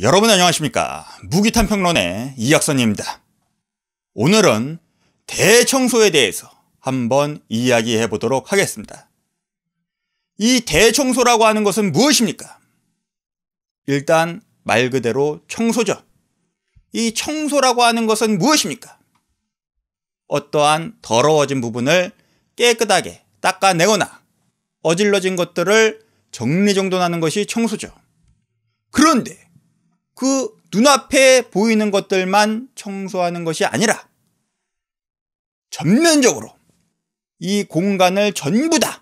여러분 안녕하십니까 무기탄평론의 이학선입니다 오늘은 대청소에 대해서 한번 이야기해 보도록 하겠습니다 이 대청소라고 하는 것은 무엇입니까 일단 말 그대로 청소죠 이 청소라고 하는 것은 무엇입니까 어떠한 더러워진 부분을 깨끗하게 닦아내거나 어질러진 것들을 정리정돈하는 것이 청소죠 그런데 그 눈앞에 보이는 것들만 청소하는 것이 아니라 전면적으로 이 공간을 전부 다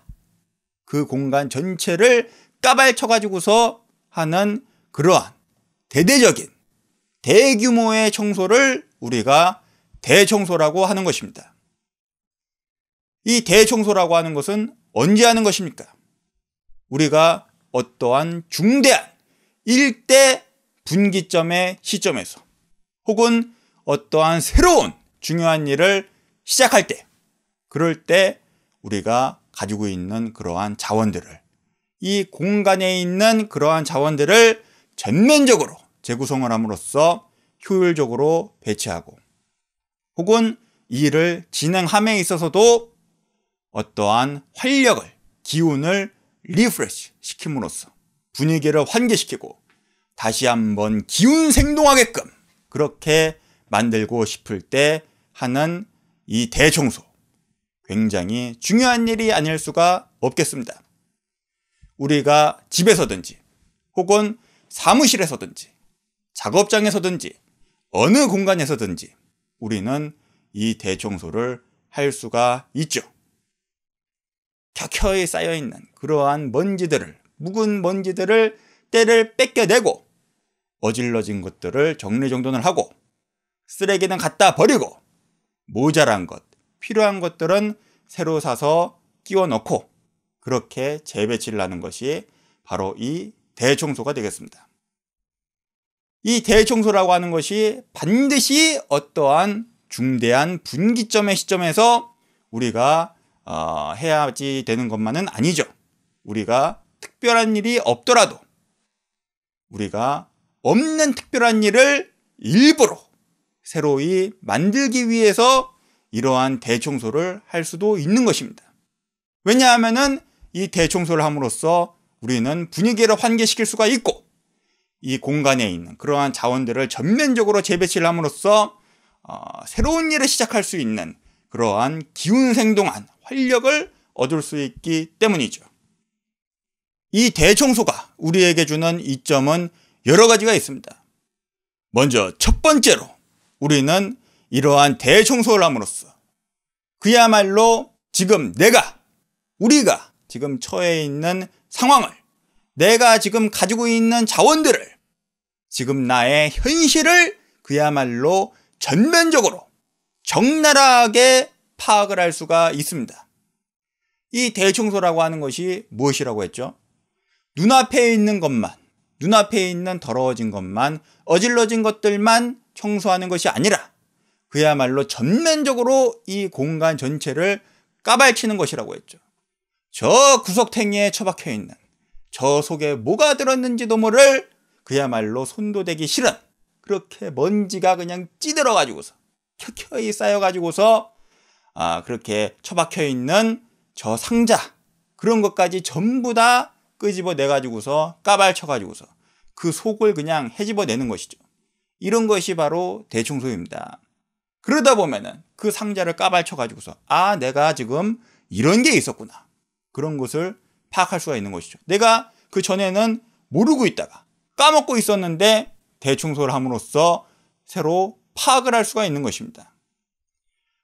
그 공간 전체를 까발쳐 가지고서 하는 그러한 대대적인 대규모의 청소를 우리가 대청소라고 하는 것입니다. 이 대청소라고 하는 것은 언제 하는 것입니까? 우리가 어떠한 중대한 일대 분기점의 시점에서 혹은 어떠한 새로운 중요한 일을 시작할 때 그럴 때 우리가 가지고 있는 그러한 자원들을 이 공간에 있는 그러한 자원들을 전면적으로 재구성을 함으로써 효율적으로 배치하고 혹은 일을 진행함에 있어서도 어떠한 활력을 기운을 리프레시 시킴으로써 분위기를 환기시키고 다시 한번 기운 생동하게끔 그렇게 만들고 싶을 때 하는 이 대청소 굉장히 중요한 일이 아닐 수가 없겠습니다. 우리가 집에서든지 혹은 사무실에서든지 작업장에서든지 어느 공간에서든지 우리는 이 대청소를 할 수가 있죠. 켜켜이 쌓여있는 그러한 먼지들을 묵은 먼지들을 때를 뺏겨내고 어질러진 것들을 정리정돈을 하고 쓰레기는 갖다 버리고 모자란 것, 필요한 것들은 새로 사서 끼워 넣고 그렇게 재배치를 하는 것이 바로 이 대청소가 되겠습니다. 이 대청소라고 하는 것이 반드시 어떠한 중대한 분기점의 시점에서 우리가 어, 해야지 되는 것만은 아니죠. 우리가 특별한 일이 없더라도 우리가 없는 특별한 일을 일부러 새로이 만들기 위해서 이러한 대청소를 할 수도 있는 것입니다. 왜냐하면이 대청소를 함으로써 우리는 분위기를 환기시킬 수가 있고 이 공간에 있는 그러한 자원들을 전면적으로 재배치를 함으로써 어, 새로운 일을 시작할 수 있는 그러한 기운 생동한 활력을 얻을 수 있기 때문이죠. 이 대청소가 우리에게 주는 이점은 여러 가지가 있습니다. 먼저 첫 번째로 우리는 이러한 대청소를 함으로써 그야말로 지금 내가 우리가 지금 처해 있는 상황을 내가 지금 가지고 있는 자원들을 지금 나의 현실을 그야말로 전면적으로 적나라하게 파악을 할 수가 있습니다. 이 대청소라고 하는 것이 무엇이라고 했죠? 눈앞에 있는 것만, 눈앞에 있는 더러워진 것만, 어질러진 것들만 청소하는 것이 아니라 그야말로 전면적으로 이 공간 전체를 까발치는 것이라고 했죠. 저 구석탱이에 처박혀 있는 저 속에 뭐가 들었는지도 모를 그야말로 손도 대기 싫은 그렇게 먼지가 그냥 찌들어 가지고서 켜켜이 쌓여 가지고서 아 그렇게 처박혀 있는 저 상자 그런 것까지 전부 다 끄집어내 가지고서 까발쳐 가지고서 그 속을 그냥 헤집어내는 것이죠. 이런 것이 바로 대충소입니다. 그러다 보면은 그 상자를 까발쳐 가지고서 아 내가 지금 이런 게 있었구나 그런 것을 파악할 수가 있는 것이죠. 내가 그 전에는 모르고 있다가 까먹고 있었는데 대충소를 함으로써 새로 파악을 할 수가 있는 것입니다.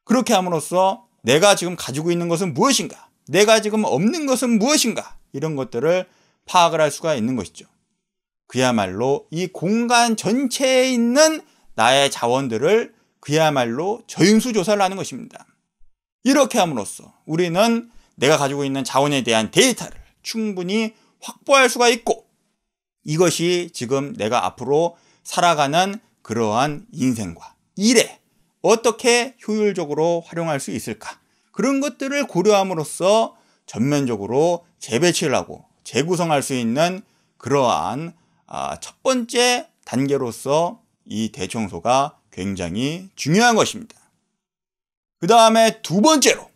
그렇게 함으로써 내가 지금 가지고 있는 것은 무엇인가? 내가 지금 없는 것은 무엇인가? 이런 것들을 파악을 할 수가 있는 것이죠. 그야말로 이 공간 전체에 있는 나의 자원들을 그야말로 저임수 조사를 하는 것입니다. 이렇게 함으로써 우리는 내가 가지고 있는 자원에 대한 데이터를 충분히 확보할 수가 있고 이것이 지금 내가 앞으로 살아가는 그러한 인생과 일에 어떻게 효율적으로 활용할 수 있을까 그런 것들을 고려함으로써 전면적으로 재배치를 하고 재구성할 수 있는 그러한 아, 첫 번째 단계로서 이 대청소가 굉장히 중요한 것입니다. 그 다음에 두 번째로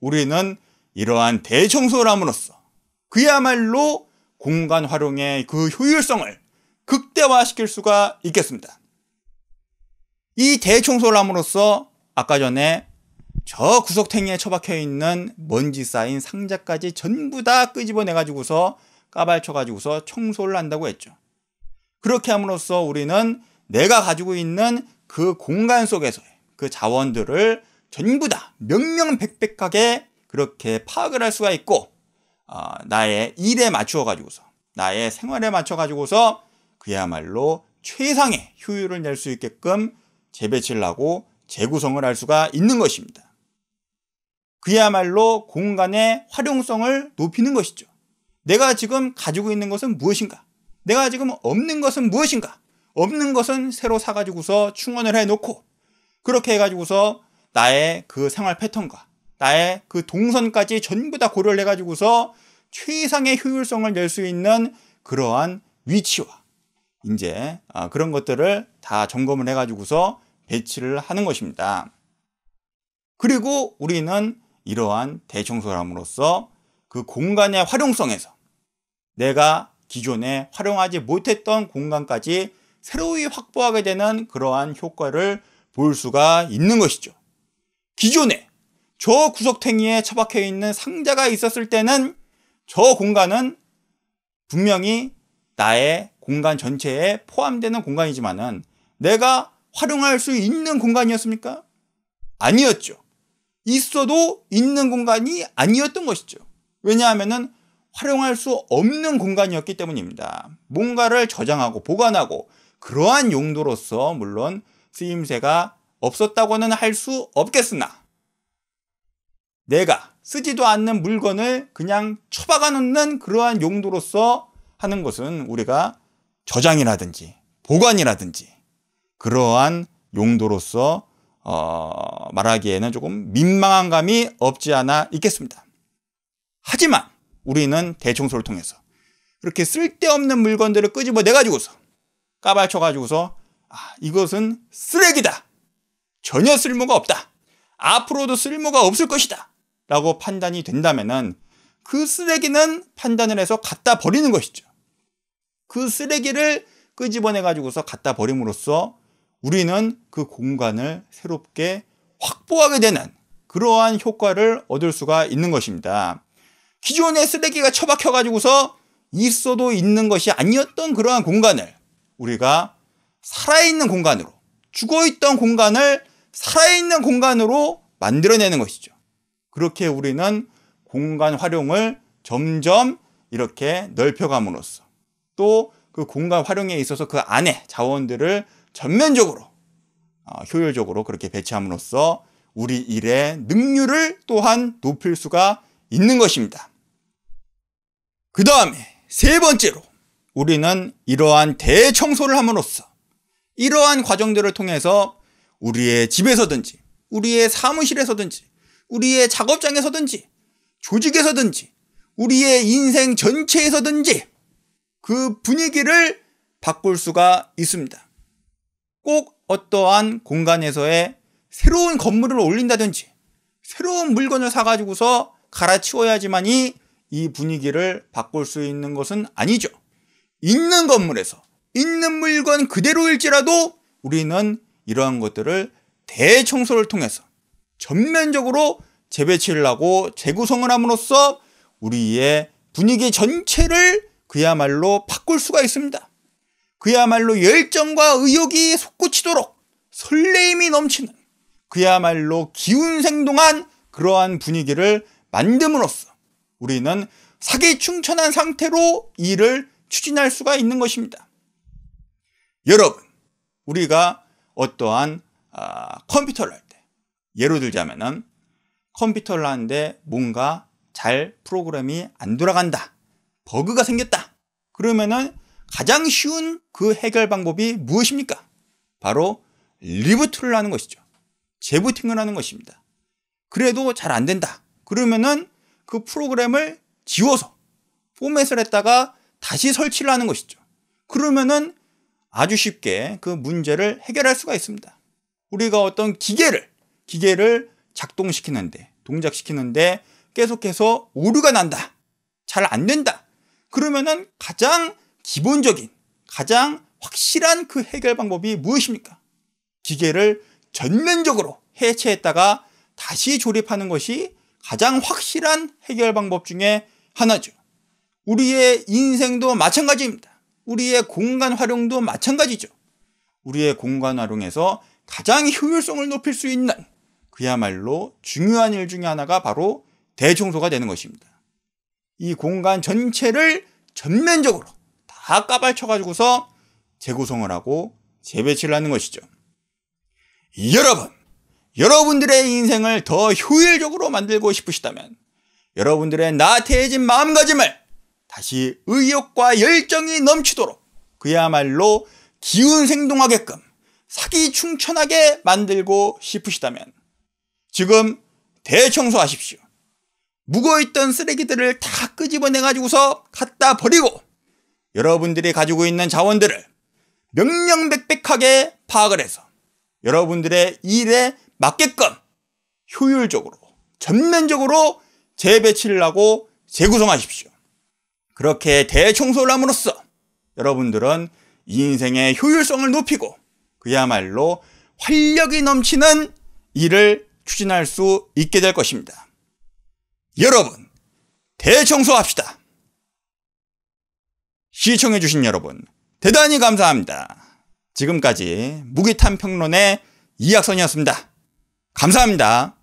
우리는 이러한 대청소를 함으로써 그야말로 공간 활용의 그 효율성을 극대화시킬 수가 있겠습니다. 이 대청소를 함으로써 아까 전에 저 구석탱이에 처박혀 있는 먼지 쌓인 상자까지 전부 다 끄집어내 가지고서 까발쳐 가지고서 청소를 한다고 했죠. 그렇게 함으로써 우리는 내가 가지고 있는 그 공간 속에서의 그 자원들을 전부 다 명명백백하게 그렇게 파악을 할 수가 있고 어, 나의 일에 맞추어 가지고서 나의 생활에 맞춰 가지고서 그야말로 최상의 효율을 낼 수 있게끔 재배치를 하고 재구성을 할 수가 있는 것입니다. 그야말로 공간의 활용성을 높이는 것이죠. 내가 지금 가지고 있는 것은 무엇인가? 내가 지금 없는 것은 무엇인가? 없는 것은 새로 사가지고서 충원을 해놓고 그렇게 해가지고서 나의 그 생활 패턴과 나의 그 동선까지 전부 다 고려를 해가지고서 최상의 효율성을 낼 수 있는 그러한 위치와 이제 아, 그런 것들을 다 점검을 해가지고서 배치를 하는 것입니다. 그리고 우리는 이러한 대청소함으로써 그 공간의 활용성에서 내가 기존에 활용하지 못했던 공간까지 새로이 확보하게 되는 그러한 효과를 볼 수가 있는 것이죠. 기존에 저 구석탱이에 처박혀 있는 상자가 있었을 때는 저 공간은 분명히 나의 공간 전체에 포함되는 공간이지만은 내가 활용할 수 있는 공간이었습니까? 아니었죠. 있어도 있는 공간이 아니었던 것이죠. 왜냐하면 활용할 수 없는 공간이었기 때문입니다. 뭔가를 저장하고 보관하고 그러한 용도로서 물론 쓰임새가 없었다고는 할 수 없겠으나 내가 쓰지도 않는 물건을 그냥 처박아 놓는 그러한 용도로서 하는 것은 우리가 저장이라든지 보관이라든지 그러한 용도로서 어, 말하기에는 조금 민망한 감이 없지 않아 있겠습니다. 하지만 우리는 대청소를 통해서 그렇게 쓸데없는 물건들을 끄집어내 가지고서 까발쳐 가지고서 아, 이것은 쓰레기다. 전혀 쓸모가 없다. 앞으로도 쓸모가 없을 것이다. 라고 판단이 된다면그 쓰레기는 판단을 해서 갖다 버리는 것이죠. 그 쓰레기를 끄집어내 가지고서 갖다 버림으로써 우리는 그 공간을 새롭게 확보하게 되는 그러한 효과를 얻을 수가 있는 것입니다. 기존의 쓰레기가 처박혀 가지고서 있어도 있는 것이 아니었던 그러한 공간을 우리가 살아있는 공간으로 죽어있던 공간을 살아있는 공간으로 만들어내는 것이죠. 그렇게 우리는 공간 활용을 점점 이렇게 넓혀감으로써 또 그 공간 활용에 있어서 그 안에 자원들을 전면적으로 어, 효율적으로 그렇게 배치함으로써 우리 일의 능률을 또한 높일 수가 있는 것입니다. 그 다음에 세 번째로 우리는 이러한 대청소를 함으로써 이러한 과정들을 통해서 우리의 집에서든지 우리의 사무실에서든지 우리의 작업장에서든지 조직에서든지 우리의 인생 전체에서든지 그 분위기를 바꿀 수가 있습니다. 꼭 어떠한 공간에서의 새로운 건물을 올린다든지 새로운 물건을 사가지고서 갈아치워야지만이 이 분위기를 바꿀 수 있는 것은 아니죠. 있는 건물에서 있는 물건 그대로일지라도 우리는 이러한 것들을 대청소를 통해서 전면적으로 재배치를 하고 재구성을 함으로써 우리의 분위기 전체를 그야말로 바꿀 수가 있습니다. 그야말로 열정과 의욕이 솟구치도록 설레임이 넘치는 그야말로 기운 생동한 그러한 분위기를 만듦으로써 우리는 사기 충천한 상태로 일을 추진할 수가 있는 것입니다. 여러분, 우리가 어떠한 아, 컴퓨터를 할 때, 예로 들자면 컴퓨터를 하는데 뭔가 잘 프로그램이 안 돌아간다, 버그가 생겼다, 그러면은 가장 쉬운 그 해결 방법이 무엇입니까? 바로 리부트를 하는 것이죠. 재부팅을 하는 것입니다. 그래도 잘 안 된다. 그러면은 그 프로그램을 지워서 포맷을 했다가 다시 설치를 하는 것이죠. 그러면은 아주 쉽게 그 문제를 해결할 수가 있습니다. 우리가 어떤 기계를 기계를 작동시키는데 동작시키는데 계속해서 오류가 난다. 잘 안 된다. 그러면은 가장 기본적인 가장 확실한 그 해결 방법이 무엇입니까? 기계를 전면적으로 해체했다가 다시 조립하는 것이 가장 확실한 해결 방법 중에 하나죠. 우리의 인생도 마찬가지입니다. 우리의 공간 활용도 마찬가지죠. 우리의 공간 활용에서 가장 효율성을 높일 수 있는 그야말로 중요한 일 중에 하나가 바로 대청소가 되는 것입니다. 이 공간 전체를 전면적으로 다 까발쳐가지고서 재구성을 하고 재배치를 하는 것이죠. 여러분, 여러분들의 인생을 더 효율적으로 만들고 싶으시다면 여러분들의 나태해진 마음가짐을 다시 의욕과 열정이 넘치도록 그야말로 기운 생동하게끔 사기 충천하게 만들고 싶으시다면 지금 대청소하십시오. 묵어있던 쓰레기들을 다 끄집어내가지고서 갖다 버리고 여러분들이 가지고 있는 자원들을 명명백백하게 파악을 해서 여러분들의 일에 맞게끔 효율적으로 전면적으로 재배치를 하고 재구성하십시오. 그렇게 대청소를 함으로써 여러분들은 인생의 효율성을 높이고 그야말로 활력이 넘치는 일을 추진할 수 있게 될 것입니다. 여러분, 대청소합시다. 시청해주신 여러분, 대단히 감사합니다. 지금까지 무기탄 평론의 이학선이었습니다. 감사합니다.